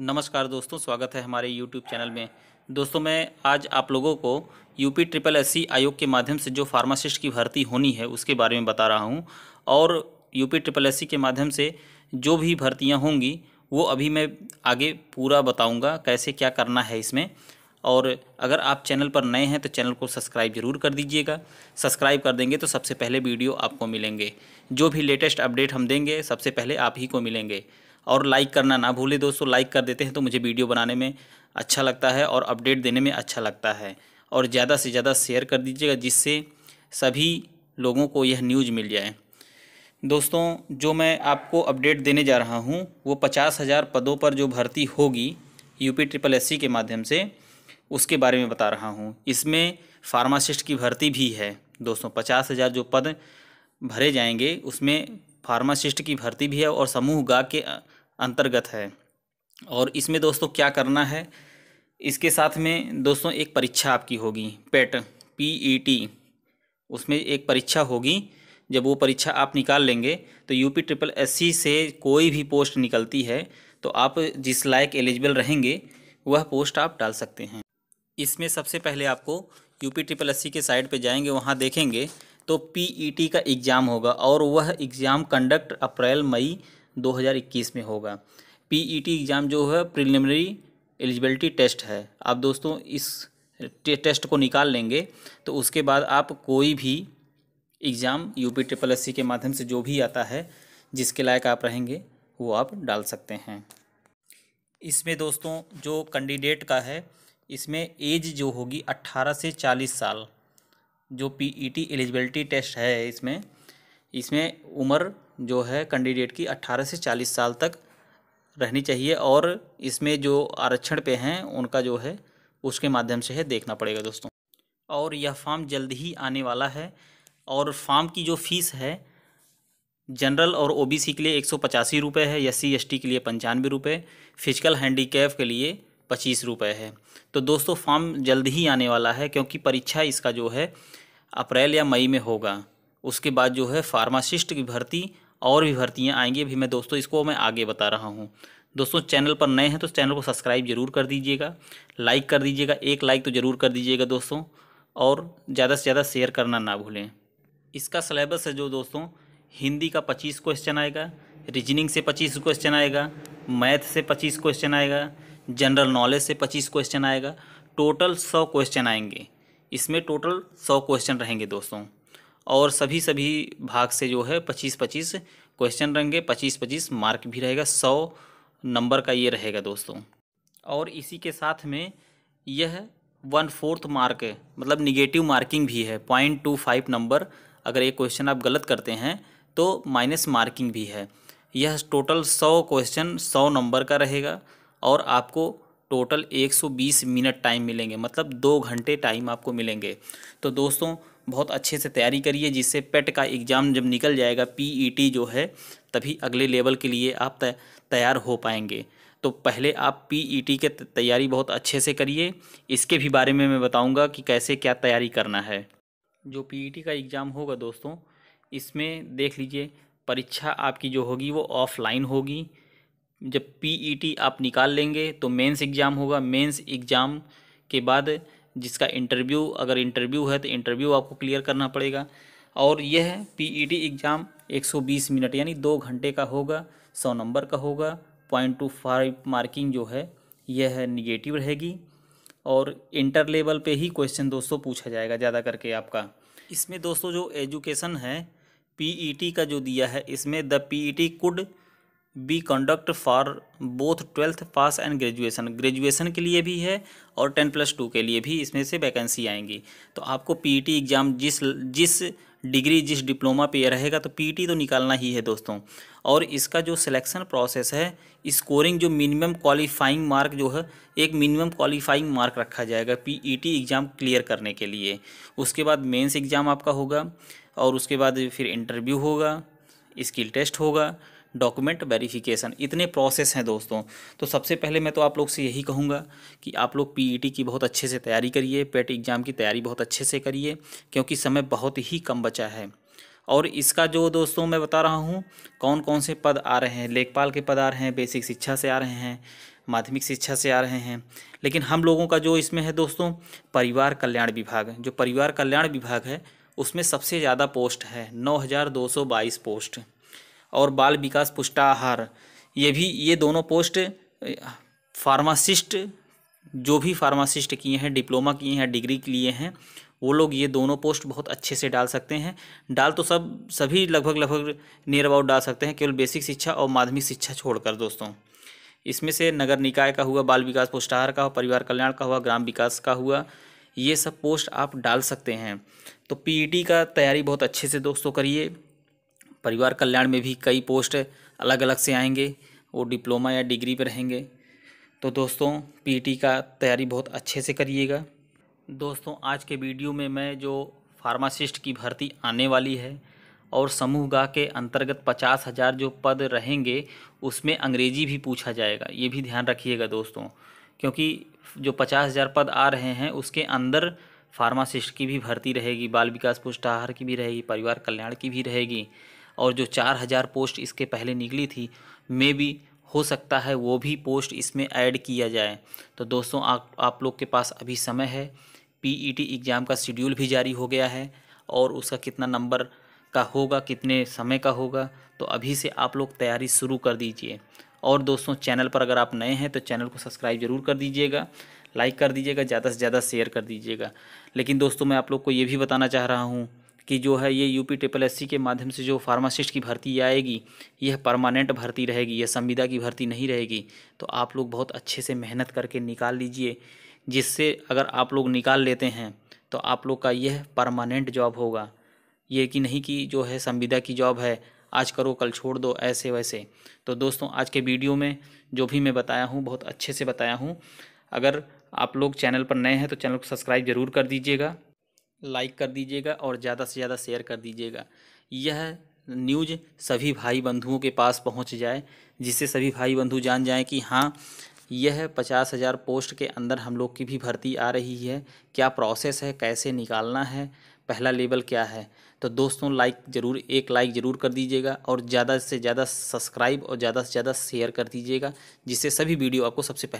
नमस्कार दोस्तों स्वागत है हमारे YouTube चैनल में दोस्तों मैं आज आप लोगों को यूपी ट्रिपल एस आयोग के माध्यम से जो फार्मासिस्ट की भर्ती होनी है उसके बारे में बता रहा हूँ और यूपी ट्रिपल एस के माध्यम से जो भी भर्तियाँ होंगी वो अभी मैं आगे पूरा बताऊँगा कैसे क्या करना है इसमें और अगर आप चैनल पर नए हैं तो चैनल को सब्सक्राइब जरूर कर दीजिएगा सब्सक्राइब कर देंगे तो सबसे पहले वीडियो आपको मिलेंगे जो भी लेटेस्ट अपडेट हम देंगे सबसे पहले आप ही को मिलेंगे और लाइक करना ना भूलें दोस्तों लाइक कर देते हैं तो मुझे वीडियो बनाने में अच्छा लगता है और अपडेट देने में अच्छा लगता है और ज़्यादा से ज़्यादा शेयर कर दीजिएगा जिससे सभी लोगों को यह न्यूज़ मिल जाए दोस्तों जो मैं आपको अपडेट देने जा रहा हूँ वो पचास हज़ार पदों पर जो भर्ती होगी यूपी ट्रिपल एससी के माध्यम से उसके बारे में बता रहा हूँ इसमें फार्मासिस्ट की भर्ती भी है दोस्तों पचास हज़ार जो पद भरे जाएंगे उसमें फार्मासिस्ट की भर्ती भी है और समूह गा के अंतर्गत है और इसमें दोस्तों क्या करना है इसके साथ में दोस्तों एक परीक्षा आपकी होगी पेट पी ई टी उसमें एक परीक्षा होगी जब वो परीक्षा आप निकाल लेंगे तो यूपी ट्रिपल एससी से कोई भी पोस्ट निकलती है तो आप जिस लायक एलिजिबल रहेंगे वह पोस्ट आप डाल सकते हैं इसमें सबसे पहले आपको यूपी ट्रिपल एससी के साइट पे जाएंगे वहाँ देखेंगे तो पीईटी e का एग्ज़ाम होगा और वह एग्ज़ाम कंडक्ट अप्रैल मई 2021 में होगा पीईटी एग्ज़ाम e जो है प्रिलिमिनरी एलिजिबिलिटी टेस्ट है आप दोस्तों इस टेस्ट को निकाल लेंगे तो उसके बाद आप कोई भी exam U P triple S C के माध्यम से जो भी आता है जिसके लायक आप रहेंगे वो आप डाल सकते हैं इसमें दोस्तों जो कैंडिडेट का है इसमें एज जो होगी अट्ठारह से चालीस साल जो टी एलिजिबिलिटी टेस्ट है इसमें इसमें उम्र जो है कैंडिडेट की अट्ठारह से चालीस साल तक रहनी चाहिए और इसमें जो आरक्षण पे हैं उनका जो है उसके माध्यम से है देखना पड़ेगा दोस्तों और यह फॉर्म जल्द ही आने वाला है और फॉर्म की जो फ़ीस है जनरल और ओबीसी के लिए एक सौ पचासी रुपये है एस सी के लिए पंचानवे रुपये फिजिकल हैंडीकैप के लिए पच्चीस रुपये है तो दोस्तों फॉर्म जल्द ही आने वाला है क्योंकि परीक्षा इसका जो है अप्रैल या मई में होगा उसके बाद जो है फार्मासिस्ट की भर्ती और भी भर्तियाँ आएंगी अभी मैं दोस्तों इसको मैं आगे बता रहा हूँ दोस्तों चैनल पर नए हैं तो चैनल को सब्सक्राइब जरूर कर दीजिएगा लाइक कर दीजिएगा एक लाइक तो ज़रूर कर दीजिएगा दोस्तों और ज़्यादा से ज़्यादा शेयर करना ना भूलें इसका सिलेबस है जो दोस्तों हिंदी का पच्चीस क्वेश्चन आएगा रीजनिंग से पच्चीस क्वेश्चन आएगा मैथ से पच्चीस क्वेश्चन आएगा जनरल नॉलेज से पच्चीस क्वेश्चन आएगा टोटल सौ क्वेश्चन आएंगे इसमें टोटल सौ क्वेश्चन रहेंगे दोस्तों और सभी सभी भाग से जो है पच्चीस पच्चीस क्वेश्चन रहेंगे पच्चीस पच्चीस मार्क भी रहेगा सौ नंबर का ये रहेगा दोस्तों और इसी के साथ में यह वन फोर्थ मार्क मतलब निगेटिव मार्किंग भी है पॉइंट टू फाइव नंबर अगर एक क्वेश्चन आप गलत करते हैं तो माइनस मार्किंग भी है यह टोटल सौ क्वेश्चन सौ नंबर का रहेगा और आपको टोटल 120 मिनट टाइम मिलेंगे मतलब दो घंटे टाइम आपको मिलेंगे तो दोस्तों बहुत अच्छे से तैयारी करिए जिससे पेट e का एग्ज़ाम जब निकल जाएगा पीईटी e जो है तभी अगले लेवल के लिए आप तैयार हो पाएंगे तो पहले आप पीईटी e के तैयारी बहुत अच्छे से करिए इसके भी बारे में मैं बताऊँगा कि कैसे क्या तैयारी करना है जो पी का एग्ज़ाम होगा दोस्तों इसमें देख लीजिए परीक्षा आपकी जो होगी वो ऑफ़लाइन होगी जब पीईटी e आप निकाल लेंगे तो मेंस एग्ज़ाम होगा मेंस एग्ज़ाम के बाद जिसका इंटरव्यू अगर इंटरव्यू है तो इंटरव्यू आपको क्लियर करना पड़ेगा और यह पीईटी एग्ज़ाम 120 मिनट यानी दो घंटे का होगा सौ नंबर का होगा पॉइंट टू फाइव मार्किंग जो है यह निगेटिव रहेगी और इंटर लेवल पे ही क्वेश्चन दोस्तों पूछा जाएगा ज़्यादा करके आपका इसमें दोस्तों जो एजुकेशन है पी e का जो दिया है इसमें the P T could be conduct for both twelfth pass and graduation graduation के लिए भी है और टेन प्लस टू के लिए भी इसमें से वैकेंसी आएंगी तो आपको पीईटी एग्ज़ाम e जिस जिस डिग्री जिस डिप्लोमा पे रहेगा तो पीटी e तो निकालना ही है दोस्तों और इसका जो सिलेक्शन प्रोसेस है स्कोरिंग जो मिनिमम क्वालिफाइंग मार्क जो है एक मिनिमम क्वालिफाइंग मार्क रखा जाएगा पीईटी एग्ज़ाम क्लियर करने के लिए उसके बाद मेंस एग्ज़ाम आपका होगा और उसके बाद फिर इंटरव्यू होगा स्किल टेस्ट होगा डॉक्यूमेंट वेरिफिकेशन इतने प्रोसेस हैं दोस्तों तो सबसे पहले मैं तो आप लोग से यही कहूँगा कि आप लोग पी e की बहुत अच्छे से तैयारी करिए पेट एग्ज़ाम e की तैयारी बहुत अच्छे से करिए क्योंकि समय बहुत ही कम बचा है और इसका जो दोस्तों मैं बता रहा हूँ कौन कौन से पद आ रहे हैं लेखपाल के पद आ रहे हैं बेसिक शिक्षा से आ रहे हैं माध्यमिक शिक्षा से आ रहे हैं लेकिन हम लोगों का जो इसमें है दोस्तों परिवार कल्याण विभाग जो परिवार कल्याण विभाग है उसमें सबसे ज़्यादा पोस्ट है नौ हज़ार दो सौ बाईस पोस्ट और बाल विकास पुष्टाहार ये भी ये दोनों पोस्ट फार्मासिस्ट जो भी फार्मासिस्ट किए हैं डिप्लोमा किए हैं डिग्री लिए हैं वो लोग ये दोनों पोस्ट बहुत अच्छे से डाल सकते हैं डाल तो सब सभी लगभग लगभग नियर अबाउट डाल सकते हैं केवल बेसिक शिक्षा और माध्यमिक शिक्षा छोड़कर दोस्तों इसमें से नगर निकाय का हुआ बाल विकास पोस्टाहार का हुआ परिवार कल्याण का हुआ ग्राम विकास का हुआ ये सब पोस्ट आप डाल सकते हैं तो पीईटी e का तैयारी बहुत अच्छे से दोस्तों करिए परिवार कल्याण में भी कई पोस्ट अलग अलग से आएंगे वो डिप्लोमा या डिग्री पर रहेंगे तो दोस्तों पीटी का तैयारी बहुत अच्छे से करिएगा दोस्तों आज के वीडियो में मैं जो फार्मासिस्ट की भर्ती आने वाली है और समूह गा के अंतर्गत पचास हज़ार जो पद रहेंगे उसमें अंग्रेजी भी पूछा जाएगा ये भी ध्यान रखिएगा दोस्तों क्योंकि जो पचास हज़ार पद आ रहे हैं उसके अंदर फार्मासिस्ट की भी भर्ती रहेगी बाल विकास पुष्टाहार की भी रहेगी परिवार कल्याण की भी रहेगी और जो चार हज़ार पोस्ट इसके पहले निकली थी मे भी हो सकता है वो भी पोस्ट इसमें ऐड किया जाए तो दोस्तों आ, आप आप लोग के पास अभी समय है पीईटी एग्ज़ाम e का शेड्यूल भी जारी हो गया है और उसका कितना नंबर का होगा कितने समय का होगा तो अभी से आप लोग तैयारी शुरू कर दीजिए और दोस्तों चैनल पर अगर आप नए हैं तो चैनल को सब्सक्राइब जरूर कर दीजिएगा लाइक कर दीजिएगा ज़्यादा से ज़्यादा शेयर कर दीजिएगा लेकिन दोस्तों मैं आप लोग को ये भी बताना चाह रहा हूँ कि जो है ये यूपी ट्रिपल एस के माध्यम से जो फार्मासिस्ट की भर्ती आएगी यह परमानेंट भर्ती रहेगी यह संविदा की भर्ती नहीं रहेगी तो आप लोग बहुत अच्छे से मेहनत करके निकाल लीजिए जिससे अगर आप लोग निकाल लेते हैं तो आप लोग का यह परमानेंट जॉब होगा ये कि नहीं कि जो है संविदा की जॉब है आज करो कल छोड़ दो ऐसे वैसे तो दोस्तों आज के वीडियो में जो भी मैं बताया हूँ बहुत अच्छे से बताया हूँ अगर आप लोग चैनल पर नए हैं तो चैनल को सब्सक्राइब ज़रूर कर दीजिएगा लाइक कर दीजिएगा और ज़्यादा से ज़्यादा शेयर कर दीजिएगा यह न्यूज सभी भाई बंधुओं के पास पहुंच जाए जिससे सभी भाई बंधु जान जाएं कि हाँ यह पचास हज़ार पोस्ट के अंदर हम लोग की भी भर्ती आ रही है क्या प्रोसेस है कैसे निकालना है पहला लेवल क्या है तो दोस्तों लाइक ज़रूर एक लाइक ज़रूर कर दीजिएगा और ज़्यादा से ज़्यादा सब्सक्राइब और ज़्यादा से ज़्यादा शेयर कर दीजिएगा जिससे सभी वीडियो आपको सबसे पहले